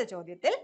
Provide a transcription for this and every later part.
അടുത്ത ചോദ്യത്തിൽ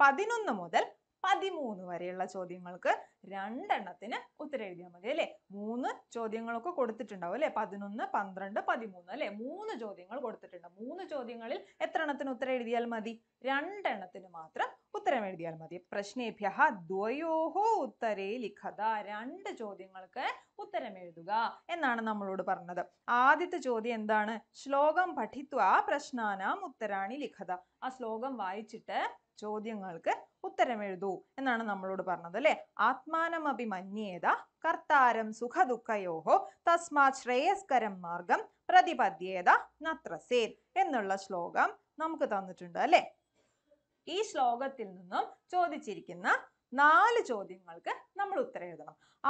പതിനൊന്ന് മുതൽ പതിമൂന്ന് വരെയുള്ള ചോദ്യങ്ങൾക്ക് രണ്ടെണ്ണത്തിന് ഉത്തരം എഴുതിയാൽ മതി അല്ലേ മൂന്ന് ചോദ്യങ്ങളൊക്കെ കൊടുത്തിട്ടുണ്ടാവും അല്ലേ പതിനൊന്ന് പന്ത്രണ്ട് പതിമൂന്ന് അല്ലേ മൂന്ന് ചോദ്യങ്ങൾ കൊടുത്തിട്ടുണ്ട് മൂന്ന് ചോദ്യങ്ങളിൽ എത്ര എണ്ണത്തിന് ഉത്തരം എഴുതിയാൽ മതി രണ്ടെണ്ണത്തിന് മാത്രം ഉത്തരം എഴുതിയാൽ മതി പ്രശ്നേഭ്യ ദ്വയോഹോ ഉത്തരേ ലിഖത രണ്ട് ചോദ്യങ്ങൾക്ക് ഉത്തരം എഴുതുക എന്നാണ് നമ്മളോട് പറഞ്ഞത് ആദ്യത്തെ ചോദ്യം എന്താണ് ശ്ലോകം പഠിത്വ പ്രശ്നാനാം ഉത്തരാണി ലിഖത ആ ശ്ലോകം വായിച്ചിട്ട് ചോദ്യങ്ങൾക്ക് ഉത്തരം എഴുതൂ എന്നാണ് നമ്മളോട് പറഞ്ഞത് അല്ലെ ആത്മാനമപി മന്യേത കർത്താരം സുഖദുഃഖയോഹോ തസ്മാ ശ്രേയസ്കരം മാർഗം പ്രതിപദ്യേത നത്രസേൻ എന്നുള്ള ശ്ലോകം നമുക്ക് തന്നിട്ടുണ്ട് അല്ലെ ഈ ശ്ലോകത്തിൽ നിന്നും ചോദിച്ചിരിക്കുന്ന നാല് ചോദ്യങ്ങൾക്ക് നമ്മൾ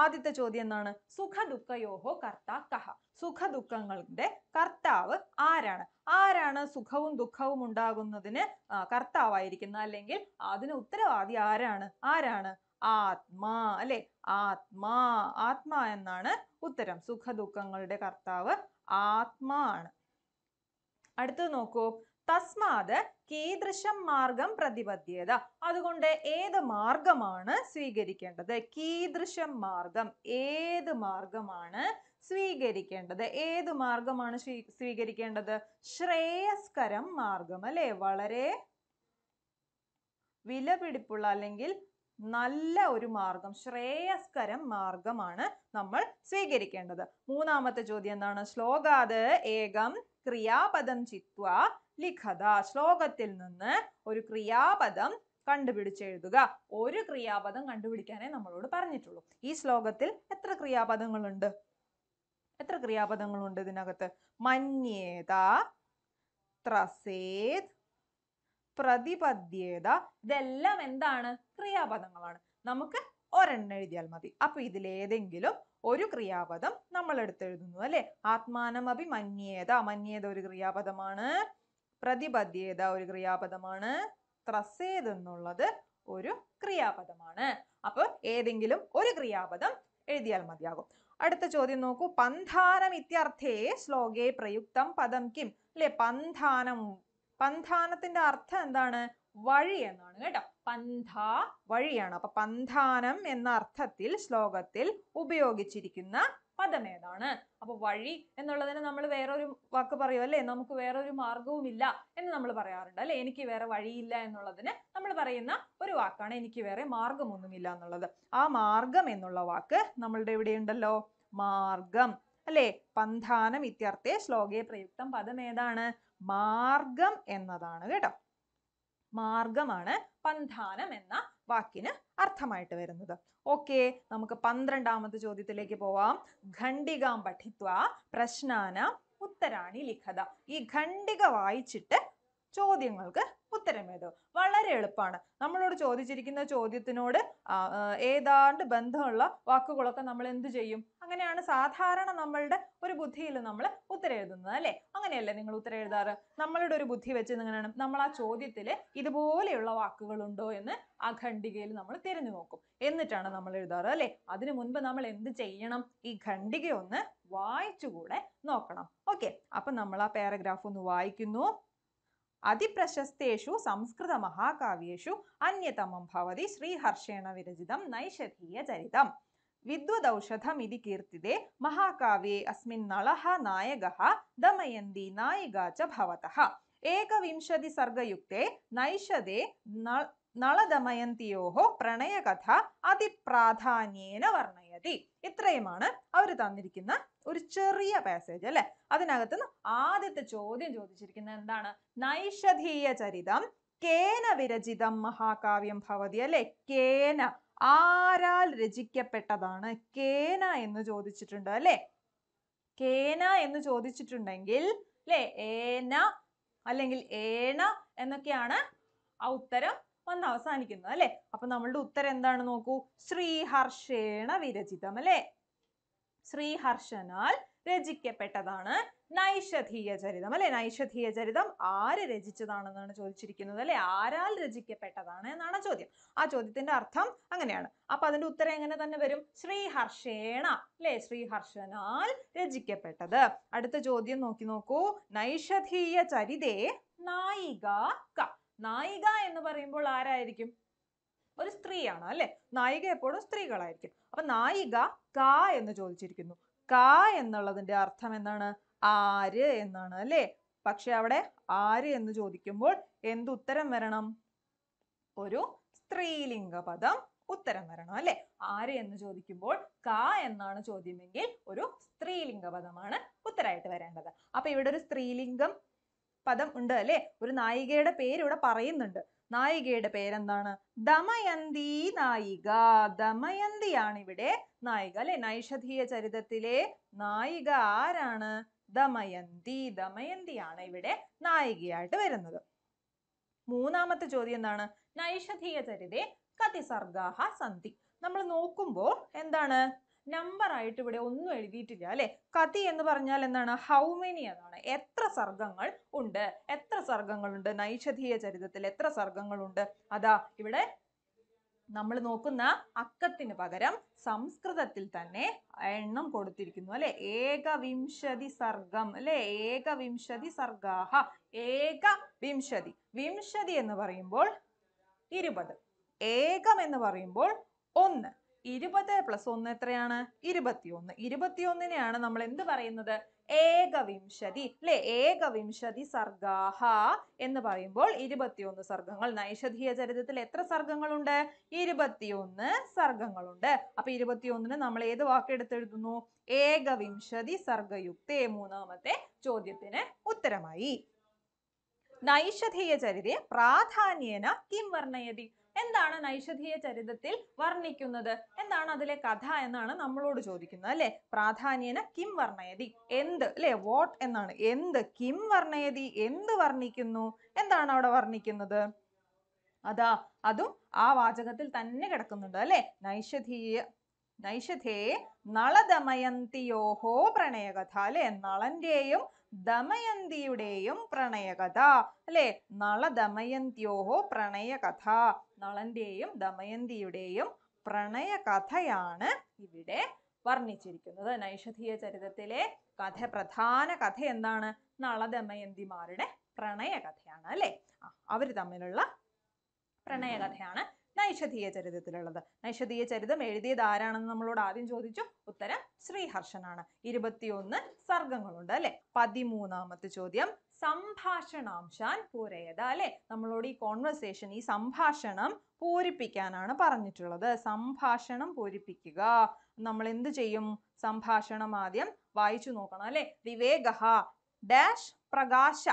ആദ്യത്തെ ചോദ്യം എന്താണ് സുഖദുഃഖയോഹോ കർത്ത കഹ സുഖദുഃഖങ്ങളുടെ കർത്താവ് ആരാണ് ആരാണ് സുഖവും ദുഃഖവും ഉണ്ടാകുന്നതിന് കർത്താവായിരിക്കുന്നത് അല്ലെങ്കിൽ അതിന് ഉത്തരവാദി ആരാണ് ആരാണ് ആത്മാ അല്ലെ ആത്മാ ആത്മാ എന്നാണ് ഉത്തരം സുഖദുഃഖങ്ങളുടെ കർത്താവ് ആത്മാ ആണ് അടുത്തത് നോക്കൂ തസ്മാത് കീദൃശം മാർഗം പ്രതിപദ്ധ്യത അതുകൊണ്ട് ഏത് മാർഗമാണ് സ്വീകരിക്കേണ്ടത് കീദൃശം മാർഗം ഏത് മാർഗമാണ് സ്വീകരിക്കേണ്ടത് ഏത് മാർഗമാണ് സ്വീകരിക്കേണ്ടത് ശ്രേയസ്കരം മാർഗം അല്ലേ വളരെ വിലപിടിപ്പുള്ള അല്ലെങ്കിൽ നല്ല ഒരു മാർഗം ശ്രേയസ്കരം മാർഗമാണ് നമ്മൾ സ്വീകരിക്കേണ്ടത് മൂന്നാമത്തെ ചോദ്യം എന്താണ് ശ്ലോകാത് ഏകം ക്രിയാപദം ചിത്വ ലിഖത ശ്ലോകത്തിൽ നിന്ന് ഒരു ക്രിയാപദം കണ്ടുപിടിച്ചെഴുതുക ഒരു ക്രിയാപദം കണ്ടുപിടിക്കാനേ നമ്മളോട് പറഞ്ഞിട്ടുള്ളൂ ഈ ശ്ലോകത്തിൽ എത്ര ക്രിയാപദങ്ങളുണ്ട് എത്ര ക്രിയാപദങ്ങളുണ്ട് ഇതിനകത്ത് മന്യേത ത്രസേത് പ്രതിപദ്ധ്യേത ഇതെല്ലാം എന്താണ് ക്രിയാപദങ്ങളാണ് നമുക്ക് ഒരെണ്ണം എഴുതിയാൽ മതി അപ്പൊ ഇതിലേതെങ്കിലും ഒരു ക്രിയാപദം നമ്മൾ എടുത്തെഴുതുന്നു അല്ലെ ആത്മാനം മന്യേത മന്യേത ഒരു ക്രിയാപദമാണ് പ്രതിപദ്ധ്യേത ഒരു ക്രിയാപദമാണ് ത്രസേത് എന്നുള്ളത് ഒരു ക്രിയാപദമാണ് അപ്പോൾ ഏതെങ്കിലും ഒരു ക്രിയാപദം എഴുതിയാൽ മതിയാകും അടുത്ത ചോദ്യം നോക്കൂ പന്ഥാനം ഇത്യർത്ഥേ ശ്ലോകേ പ്രയുക്തം പദം കിം അല്ലെ പന്ഥാനം പന്ഥാനത്തിന്റെ അർത്ഥം എന്താണ് വഴി എന്നാണ് കേട്ടോ പന്ധ വഴിയാണ് അപ്പൊ പന്ഥാനം എന്ന അർത്ഥത്തിൽ ശ്ലോകത്തിൽ ഉപയോഗിച്ചിരിക്കുന്ന പദമേതാണ് അപ്പൊ അപ്പോൾ വഴി എന്നുള്ളതിന് നമ്മൾ വേറൊരു വാക്ക് പറയും അല്ലേ നമുക്ക് വേറൊരു മാർഗവുമില്ല എന്ന് നമ്മൾ പറയാറുണ്ട് അല്ലെ എനിക്ക് വേറെ വഴിയില്ല എന്നുള്ളതിന് നമ്മൾ പറയുന്ന ഒരു വാക്കാണ് എനിക്ക് വേറെ മാർഗമൊന്നുമില്ല എന്നുള്ളത് ആ മാർഗം എന്നുള്ള വാക്ക് നമ്മളുടെ ഉണ്ടല്ലോ മാർഗം അല്ലേ പന്ധാനം ഇത്യർത്ഥേ ശ്ലോകേ പ്രയുക്തം പദം ഏതാണ് മാർഗം എന്നതാണ് കേട്ടോ മാർഗമാണ് പന്ധാനം എന്ന വാക്കിന് അർത്ഥമായിട്ട് വരുന്നത് ഓക്കെ നമുക്ക് പന്ത്രണ്ടാമത്തെ ചോദ്യത്തിലേക്ക് പോവാം ഖണ്ഡികാം പഠിത്വ പ്രശ്നാന ഉത്തരാണി ലിഖത ഈ ഖണ്ഡിക വായിച്ചിട്ട് ചോദ്യങ്ങൾക്ക് ഉത്തരം വളരെ എളുപ്പമാണ് നമ്മളോട് ചോദിച്ചിരിക്കുന്ന ചോദ്യത്തിനോട് ഏതാണ്ട് ബന്ധമുള്ള വാക്കുകളൊക്കെ നമ്മൾ എന്ത് ചെയ്യും അങ്ങനെയാണ് സാധാരണ നമ്മളുടെ ഒരു ബുദ്ധിയിൽ നമ്മൾ ഉത്തരം എഴുതുന്നത് അല്ലേ അങ്ങനെയല്ലേ നിങ്ങൾ ഉത്തരം എഴുതാറ് നമ്മളുടെ ഒരു ബുദ്ധി വെച്ച് എങ്ങനെയാണ് നമ്മൾ ആ ചോദ്യത്തിൽ ഇതുപോലെയുള്ള വാക്കുകളുണ്ടോ എന്ന് ആ ഖണ്ഡികയിൽ നമ്മൾ തിരഞ്ഞു നോക്കും എന്നിട്ടാണ് നമ്മൾ എഴുതാറ് അല്ലേ അതിനു മുൻപ് നമ്മൾ എന്ത് ചെയ്യണം ഈ ഖണ്ഡിക ഒന്ന് വായിച്ചുകൂടെ നോക്കണം ഓക്കെ അപ്പം നമ്മൾ ആ പാരഗ്രാഫ് ഒന്ന് വായിക്കുന്നു അതിപ്രശസ്തേഷു സംസ്കൃതമഹാകാവ്യേഷു അന്യതമം ഭവതി ശ്രീഹർഷേണ വിരചിതം നൈഷധീയചരിതം വിദ്വദൌഷധമിതി കീർത്തിതെ മഹാകാവ്യേ അസ്മിൻ നളഃ നായകഃ ദമയന്തി നായികാ ച ഭവതഃ ഏകവിംശതി സർഗയുക്തേ നൈഷദേ നളദമയന്തിയോഹ പ്രണയകഥ അതിപ്രാധാന്യേന വർണ്ണയതി ഇത്രയുമാണ് അവർ തന്നിരിക്കുന്ന ഒരു ചെറിയ പാസേജ് അല്ലെ അതിനകത്ത് ആദ്യത്തെ ചോദ്യം ചോദിച്ചിരിക്കുന്നത് എന്താണ് നൈഷധീയ ചരിതം കേന വിരചിതം മഹാകാവ്യം ഭവതി അല്ലെ കേന ആരാൽ രചിക്കപ്പെട്ടതാണ് കേന എന്ന് ചോദിച്ചിട്ടുണ്ട് അല്ലെ കേന എന്ന് ചോദിച്ചിട്ടുണ്ടെങ്കിൽ അല്ലെ ഏന അല്ലെങ്കിൽ ഏണ എന്നൊക്കെയാണ് ആ ഉത്തരം വന്ന് അവസാനിക്കുന്നത് അല്ലെ അപ്പൊ നമ്മളുടെ ഉത്തരം എന്താണ് നോക്കൂ ശ്രീഹർഷേണ വിരചിതം അല്ലെ ശ്രീഹർഷനാൽ രചിക്കപ്പെട്ടതാണ് നൈഷധീയ ചരിതം അല്ലെ നൈഷധീയ ചരിതം ആര് രചിച്ചതാണെന്നാണ് ചോദിച്ചിരിക്കുന്നത് അല്ലെ ആരാൽ രചിക്കപ്പെട്ടതാണ് എന്നാണ് ചോദ്യം ആ ചോദ്യത്തിന്റെ അർത്ഥം അങ്ങനെയാണ് അപ്പൊ അതിന്റെ ഉത്തരം എങ്ങനെ തന്നെ വരും ശ്രീഹർഷേണ അല്ലെ ശ്രീഹർഷനാൽ രചിക്കപ്പെട്ടത് അടുത്ത ചോദ്യം നോക്കി നോക്കൂ നൈഷധീയ ചരിതേ നായിക ക നായിക എന്ന് പറയുമ്പോൾ ആരായിരിക്കും ഒരു സ്ത്രീയാണ് അല്ലെ നായിക എപ്പോഴും സ്ത്രീകളായിരിക്കും അപ്പൊ നായിക കാ എന്ന് ചോദിച്ചിരിക്കുന്നു കാ എന്നുള്ളതിന്റെ അർത്ഥം എന്താണ് ആര് എന്നാണ് അല്ലേ പക്ഷെ അവിടെ ആര് എന്ന് ചോദിക്കുമ്പോൾ എന്ത് ഉത്തരം വരണം ഒരു സ്ത്രീലിംഗ പദം ഉത്തരം വരണം അല്ലെ ആര് എന്ന് ചോദിക്കുമ്പോൾ കാ എന്നാണ് ചോദ്യമെങ്കിൽ ഒരു സ്ത്രീലിംഗ പദമാണ് ഉത്തരമായിട്ട് വരേണ്ടത് അപ്പൊ ഇവിടെ ഒരു സ്ത്രീലിംഗം പദം ഉണ്ട് അല്ലെ ഒരു നായികയുടെ പേര് ഇവിടെ പറയുന്നുണ്ട് നായികയുടെ പേരെന്താണ് ദമയന്തി നായിക ദമയന്തിയാണ് ഇവിടെ നായിക അല്ലെ നൈഷധീയ ചരിതത്തിലെ നായിക ആരാണ് ദമയന്തി ദമയന്തിയാണ് ഇവിടെ നായികയായിട്ട് വരുന്നത് മൂന്നാമത്തെ ചോദ്യം എന്താണ് നൈഷധീയ ചരിതെ കതിസർഗാഹ സന്ധി നമ്മൾ നോക്കുമ്പോൾ എന്താണ് ആയിട്ട് ഇവിടെ ഒന്നും എഴുതിയിട്ടില്ല അല്ലേ കതി എന്ന് പറഞ്ഞാൽ എന്താണ് ഹൗ മെനി എന്നാണ് എത്ര സർഗങ്ങൾ ഉണ്ട് എത്ര സർഗങ്ങളുണ്ട് നൈഷധീയ ചരിതത്തിൽ എത്ര സർഗങ്ങളുണ്ട് അതാ ഇവിടെ നമ്മൾ നോക്കുന്ന അക്കത്തിന് പകരം സംസ്കൃതത്തിൽ തന്നെ എണ്ണം കൊടുത്തിരിക്കുന്നു അല്ലെ ഏകവിംശതി സർഗം അല്ലെ ഏകവിംശതി സർഗാഹ ഏകവിംശതി വിംശതി എന്ന് പറയുമ്പോൾ ഇരുപത് ഏകം എന്ന് പറയുമ്പോൾ ഒന്ന് ഇരുപത് പ്ലസ് ഒന്ന് എത്രയാണ് ഇരുപത്തിയൊന്ന് ഇരുപത്തിയൊന്നിനെയാണ് നമ്മൾ എന്ത് പറയുന്നത് ഏകവിംശതി അല്ലെ ഏകവിംശതി സർഗാഹ എന്ന് പറയുമ്പോൾ ഇരുപത്തിയൊന്ന് സർഗങ്ങൾ നൈഷധീയ ചരിതത്തിൽ എത്ര സർഗങ്ങളുണ്ട് ഇരുപത്തിയൊന്ന് സർഗങ്ങളുണ്ട് അപ്പൊ ഇരുപത്തിയൊന്നിന് നമ്മൾ ഏത് വാക്കെടുത്തെഴുതുന്നു ഏകവിംശതി സർഗയുക്തെ മൂന്നാമത്തെ ചോദ്യത്തിന് ഉത്തരമായി നൈഷധീയ ചരിതയെ പ്രാധാന്യേന കിം വർണ്ണയതി എന്താണ് നൈഷധീയ ചരിതത്തിൽ വർണ്ണിക്കുന്നത് എന്താണ് അതിലെ കഥ എന്നാണ് നമ്മളോട് ചോദിക്കുന്നത് അല്ലെ പ്രാധാന്യേന കിം വർണ്ണയതി എന്ത് അല്ലെ വാട്ട് എന്നാണ് എന്ത് കിം വർണ്ണയതി എന്ത് വർണ്ണിക്കുന്നു എന്താണ് അവിടെ വർണ്ണിക്കുന്നത് അതാ അതും ആ വാചകത്തിൽ തന്നെ കിടക്കുന്നുണ്ട് അല്ലെ നൈഷധീയ നൈഷധേ നളദമയന്തിയോഹോ പ്രണയകഥ അല്ലെ നളന്റെയും ദമയന്തിയുടെയും പ്രണയകഥ അല്ലെ നളദമയന്തിയോഹോ പ്രണയകഥ നളന്റെയും ദമയന്തിയുടെയും പ്രണയ കഥയാണ് ഇവിടെ വർണ്ണിച്ചിരിക്കുന്നത് നൈഷധീയ ചരിതത്തിലെ കഥ പ്രധാന കഥ എന്താണ് നളദമയന്തിമാരുടെ പ്രണയ കഥയാണ് അല്ലേ അവർ തമ്മിലുള്ള പ്രണയ കഥയാണ് നൈഷധീയ ചരിതത്തിലുള്ളത് നൈഷധീയ ചരിതം എഴുതിയത് ആരാണെന്ന് നമ്മളോട് ആദ്യം ചോദിച്ചു ഉത്തരം ശ്രീഹർഷനാണ് ഇരുപത്തിയൊന്ന് സർഗങ്ങളുണ്ട് അല്ലെ പതിമൂന്നാമത്തെ ചോദ്യം സംഭാഷണാംശാൻ പൂരയത അല്ലെ നമ്മളോട് ഈ കോൺവെർസേഷൻ ഈ സംഭാഷണം പൂരിപ്പിക്കാനാണ് പറഞ്ഞിട്ടുള്ളത് സംഭാഷണം പൂരിപ്പിക്കുക നമ്മൾ എന്ത് ചെയ്യും സംഭാഷണം ആദ്യം വായിച്ചു നോക്കണം അല്ലെ വിവേക ഡാഷ് പ്രകാശ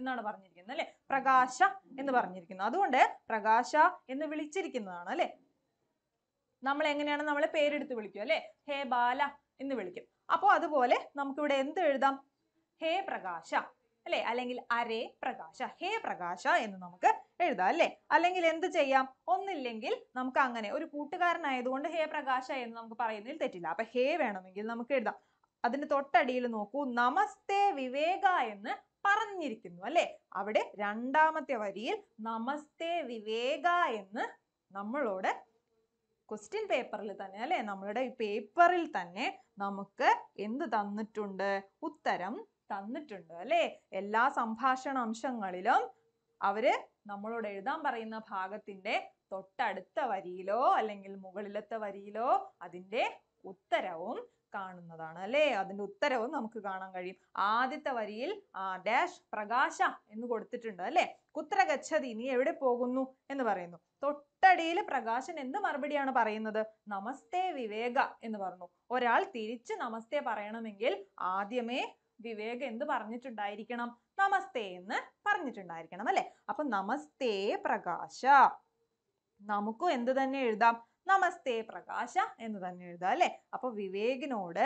എന്നാണ് പറഞ്ഞിരിക്കുന്നത് അല്ലെ പ്രകാശ എന്ന് പറഞ്ഞിരിക്കുന്നു അതുകൊണ്ട് പ്രകാശ എന്ന് വിളിച്ചിരിക്കുന്നതാണ് അല്ലെ നമ്മൾ എങ്ങനെയാണ് നമ്മളെ പേരെടുത്ത് വിളിക്കും അല്ലെ ഹേ ബാല എന്ന് വിളിക്കും അപ്പോൾ അതുപോലെ നമുക്കിവിടെ എന്ത് എഴുതാം ഹേ പ്രകാശ അല്ലെ അല്ലെങ്കിൽ അരേ പ്രകാശ ഹേ പ്രകാശ എന്ന് നമുക്ക് എഴുതാം അല്ലെ അല്ലെങ്കിൽ എന്ത് ചെയ്യാം ഒന്നില്ലെങ്കിൽ നമുക്ക് അങ്ങനെ ഒരു കൂട്ടുകാരനായതുകൊണ്ട് ഹേ പ്രകാശ എന്ന് നമുക്ക് പറയുന്നതിൽ തെറ്റില്ല അപ്പൊ ഹേ വേണമെങ്കിൽ നമുക്ക് എഴുതാം അതിന് തൊട്ടടിയിൽ നോക്കൂ നമസ്തേ വിവേക എന്ന് പറഞ്ഞിരിക്കുന്നു അല്ലെ അവിടെ രണ്ടാമത്തെ വരിയിൽ നമസ്തേ വിവേക എന്ന് നമ്മളോട് ക്വസ്റ്റ്യൻ പേപ്പറിൽ തന്നെ അല്ലെ നമ്മളുടെ പേപ്പറിൽ തന്നെ നമുക്ക് എന്ത് തന്നിട്ടുണ്ട് ഉത്തരം തന്നിട്ടുണ്ട് അല്ലേ എല്ലാ സംഭാഷണ അംശങ്ങളിലും അവര് നമ്മളോട് എഴുതാൻ പറയുന്ന ഭാഗത്തിന്റെ തൊട്ടടുത്ത വരിയിലോ അല്ലെങ്കിൽ മുകളിലത്തെ വരിയിലോ അതിന്റെ ഉത്തരവും കാണുന്നതാണ് അല്ലേ അതിന്റെ ഉത്തരവും നമുക്ക് കാണാൻ കഴിയും ആദ്യത്തെ വരിയിൽ ആ ഡാഷ് പ്രകാശ എന്ന് കൊടുത്തിട്ടുണ്ട് അല്ലേ കുത്ര ഗച്ഛതി നീ എവിടെ പോകുന്നു എന്ന് പറയുന്നു തൊട്ടടിയിൽ പ്രകാശൻ എന്ത് മറുപടിയാണ് പറയുന്നത് നമസ്തേ വിവേക എന്ന് പറഞ്ഞു ഒരാൾ തിരിച്ച് നമസ്തേ പറയണമെങ്കിൽ ആദ്യമേ വിവേക് എന്ത് പറഞ്ഞിട്ടുണ്ടായിരിക്കണം നമസ്തേ എന്ന് പറഞ്ഞിട്ടുണ്ടായിരിക്കണം അല്ലെ അപ്പൊ നമസ്തേ പ്രകാശ നമുക്കും എന്ത് തന്നെ എഴുതാം നമസ്തേ പ്രകാശ എന്ന് തന്നെ എഴുതാം അല്ലെ അപ്പൊ വിവേകിനോട്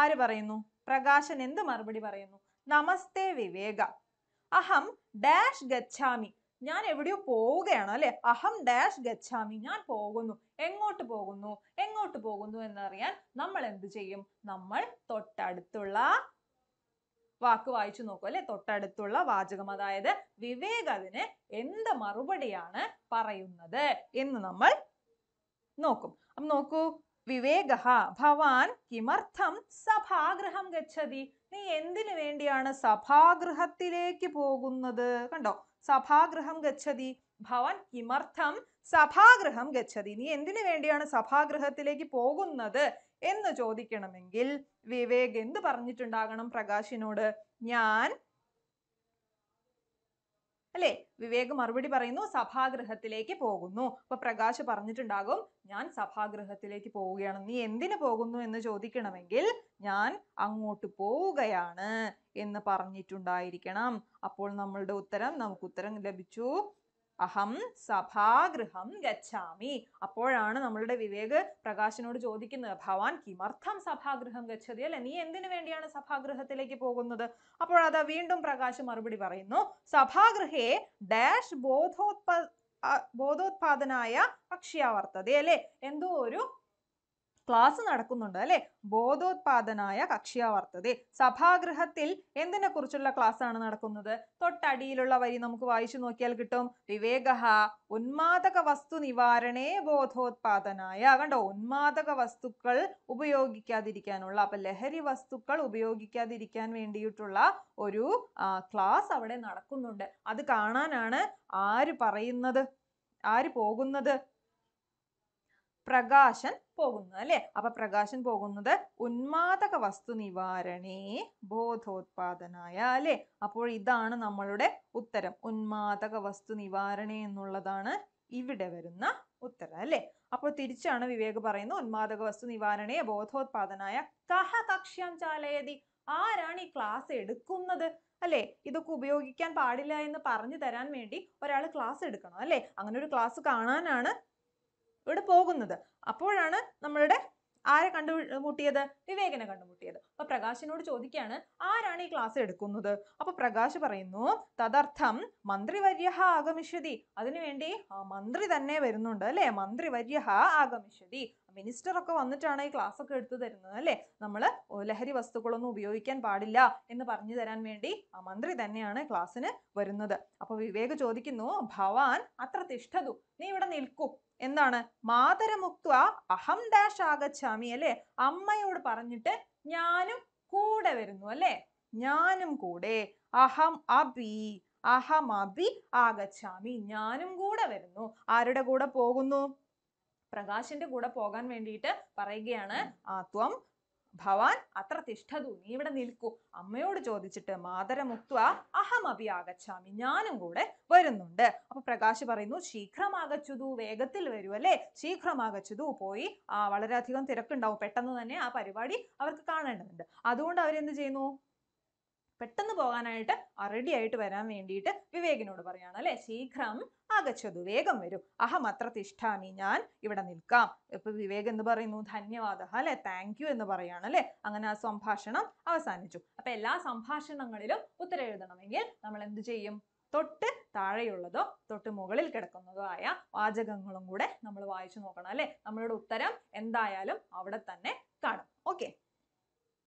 ആര് പറയുന്നു പ്രകാശൻ എന്ത് മറുപടി പറയുന്നു നമസ്തേ വിവേക അഹം ഡാഷ് ഗച്ഛാമി ഞാൻ എവിടെയോ പോവുകയാണ് അല്ലെ അഹം ഡാഷ് ഗച്ഛാമി ഞാൻ പോകുന്നു എങ്ങോട്ട് പോകുന്നു എങ്ങോട്ട് പോകുന്നു എന്നറിയാൻ നമ്മൾ എന്ത് ചെയ്യും നമ്മൾ തൊട്ടടുത്തുള്ള വാക്ക് വായിച്ചു നോക്കും അല്ലെ തൊട്ടടുത്തുള്ള വാചകം അതായത് വിവേക് എന്ത് മറുപടിയാണ് പറയുന്നത് എന്ന് നമ്മൾ നോക്കും അപ്പം നോക്കൂ വിവേക ഭവാൻ കിമർത്ഥം സഭാഗൃഹം ഗച്ഛതി നീ എന്തിനു വേണ്ടിയാണ് സഭാഗൃഹത്തിലേക്ക് പോകുന്നത് കണ്ടോ സഭാഗൃഹം ഗച്ഛതി ഭവൻ കിമർത്ഥം സഭാഗൃഹം ഗച്ഛതി നീ എന്തിനു വേണ്ടിയാണ് സഭാഗൃഹത്തിലേക്ക് പോകുന്നത് എന്ന് ചോദിക്കണമെങ്കിൽ വിവേക് എന്ത് പറഞ്ഞിട്ടുണ്ടാകണം പ്രകാശിനോട് ഞാൻ അല്ലേ വിവേക് മറുപടി പറയുന്നു സഭാഗൃഹത്തിലേക്ക് പോകുന്നു അപ്പൊ പ്രകാശ് പറഞ്ഞിട്ടുണ്ടാകും ഞാൻ സഭാഗൃഹത്തിലേക്ക് പോവുകയാണ് നീ എന്തിനു പോകുന്നു എന്ന് ചോദിക്കണമെങ്കിൽ ഞാൻ അങ്ങോട്ട് പോവുകയാണ് എന്ന് പറഞ്ഞിട്ടുണ്ടായിരിക്കണം അപ്പോൾ നമ്മളുടെ ഉത്തരം നമുക്ക് ഉത്തരം ലഭിച്ചു അഹം സഭാഗൃഹം ഗച്ഛാമി അപ്പോഴാണ് നമ്മളുടെ വിവേക് പ്രകാശനോട് ചോദിക്കുന്നത് ഭവാൻ കിമർത്ഥം സഭാഗൃഹം ഗച്ഛതി അല്ലെ നീ എന്തിനു വേണ്ടിയാണ് സഭാഗൃഹത്തിലേക്ക് പോകുന്നത് അപ്പോൾ അതാ വീണ്ടും പ്രകാശ് മറുപടി പറയുന്നു സഭാഗൃഹേ ഡാഷ് ബോധോത്പ ബോധോത്പാദനായ പക്ഷിയാവർത്തതേ അല്ലെ എന്തോ ഒരു ക്ലാസ് നടക്കുന്നുണ്ട് അല്ലെ ബോധോത്പാദനായ കക്ഷ്യാവർത്തതെ സഭാഗൃഹത്തിൽ എന്തിനെ കുറിച്ചുള്ള ക്ലാസ് ആണ് നടക്കുന്നത് തൊട്ടടിയിലുള്ള വരി നമുക്ക് വായിച്ചു നോക്കിയാൽ കിട്ടും വിവേക ഉന്മാദക വസ്തു നിവാരണേ ബോധോത്പാദനായ കണ്ടോ ഉന്മാദക വസ്തുക്കൾ ഉപയോഗിക്കാതിരിക്കാനുള്ള അപ്പൊ ലഹരി വസ്തുക്കൾ ഉപയോഗിക്കാതിരിക്കാൻ വേണ്ടിയിട്ടുള്ള ഒരു ക്ലാസ് അവിടെ നടക്കുന്നുണ്ട് അത് കാണാനാണ് ആര് പറയുന്നത് ആര് പോകുന്നത് പ്രകാശൻ പോകുന്നത് അല്ലെ അപ്പൊ പ്രകാശൻ പോകുന്നത് ഉന്മാദക വസ്തു നിവാരണേ ബോധോത്പാദനായ അല്ലെ അപ്പോൾ ഇതാണ് നമ്മളുടെ ഉത്തരം ഉന്മാദക വസ്തു നിവാരണേ എന്നുള്ളതാണ് ഇവിടെ വരുന്ന ഉത്തരം അല്ലെ അപ്പോൾ തിരിച്ചാണ് വിവേക് പറയുന്നത് ഉന്മാദക വസ്തു നിവാരണയെ ബോധോത്പാദനായ കഹ കക്ഷ്യം ചാലയതി ആരാണ് ഈ ക്ലാസ് എടുക്കുന്നത് അല്ലേ ഇതൊക്കെ ഉപയോഗിക്കാൻ പാടില്ല എന്ന് പറഞ്ഞു തരാൻ വേണ്ടി ഒരാൾ ക്ലാസ് എടുക്കണം അല്ലേ അങ്ങനെ ഒരു ക്ലാസ് കാണാനാണ് ഇവിടെ പോകുന്നത് അപ്പോഴാണ് നമ്മളുടെ ആരെ കണ്ടുമുട്ടിയത് വിവേകനെ കണ്ടുമുട്ടിയത് അപ്പൊ പ്രകാശിനോട് ചോദിക്കുകയാണ് ആരാണ് ഈ ക്ലാസ് എടുക്കുന്നത് അപ്പൊ പ്രകാശ് പറയുന്നു തദർത്ഥം മന്ത്രിവര്യഹ ആഗമിഷ്യതി അതിനുവേണ്ടി ആ മന്ത്രി തന്നെ വരുന്നുണ്ട് അല്ലെ മന്ത്രിവര്യഹ ആഗമിഷ്യതി ഒക്കെ വന്നിട്ടാണ് ഈ ക്ലാസ് ഒക്കെ എടുത്തു തരുന്നത് അല്ലേ നമ്മൾ ലഹരി വസ്തുക്കളൊന്നും ഉപയോഗിക്കാൻ പാടില്ല എന്ന് പറഞ്ഞു തരാൻ വേണ്ടി ആ മന്ത്രി തന്നെയാണ് ക്ലാസ്സിന് വരുന്നത് അപ്പോൾ വിവേക് ചോദിക്കുന്നു ഭവാൻ അത്ര തിഷ്ഠതു നീ ഇവിടെ നിൽക്കൂ എന്താണ് മാതരമുക്ത അഹം ഡാഷ് ആകച്ചാമി അല്ലേ അമ്മയോട് പറഞ്ഞിട്ട് ഞാനും കൂടെ വരുന്നു അല്ലേ ഞാനും കൂടെ അഹം അബി അഹം അബി ആകച്ചാമി ഞാനും കൂടെ വരുന്നു ആരുടെ കൂടെ പോകുന്നു പ്രകാശിന്റെ കൂടെ പോകാൻ വേണ്ടിയിട്ട് പറയുകയാണ് ആത്വം ഭവാൻ അത്ര തിഷ്ഠതു നീ ഇവിടെ നിൽക്കൂ അമ്മയോട് ചോദിച്ചിട്ട് മാതരമുക്ത അഹമപി ആകച്ചാമി ഞാനും കൂടെ വരുന്നുണ്ട് അപ്പൊ പ്രകാശ് പറയുന്നു ശീഘ്രമാകച്ചുതു വേഗത്തിൽ വരൂ അല്ലേ ശീഘ്രമാകച്ചുതു പോയി ആ വളരെയധികം തിരക്കുണ്ടാവും പെട്ടെന്ന് തന്നെ ആ പരിപാടി അവർക്ക് കാണേണ്ടതുണ്ട് അതുകൊണ്ട് അവരെന്ത് ചെയ്യുന്നു പെട്ടെന്ന് പോകാനായിട്ട് റെഡി ആയിട്ട് വരാൻ വേണ്ടിയിട്ട് വിവേകിനോട് പറയാണ് അല്ലെ ശീഘ്രം ആഗച്ചതു വേഗം വരൂ അഹം അത്ര തിഷ്ഠാമി ഞാൻ ഇവിടെ നിൽക്കാം ഇപ്പൊ വിവേക് എന്ന് പറയുന്നു ധന്യവാദ അല്ലെ താങ്ക് യു എന്ന് പറയാണ് അല്ലെ അങ്ങനെ ആ സംഭാഷണം അവസാനിച്ചു അപ്പൊ എല്ലാ സംഭാഷണങ്ങളിലും എഴുതണമെങ്കിൽ നമ്മൾ എന്ത് ചെയ്യും തൊട്ട് താഴെയുള്ളതോ തൊട്ട് മുകളിൽ കിടക്കുന്നതോ ആയ വാചകങ്ങളും കൂടെ നമ്മൾ വായിച്ചു നോക്കണം അല്ലെ നമ്മളുടെ ഉത്തരം എന്തായാലും അവിടെ തന്നെ കാണും ഓക്കെ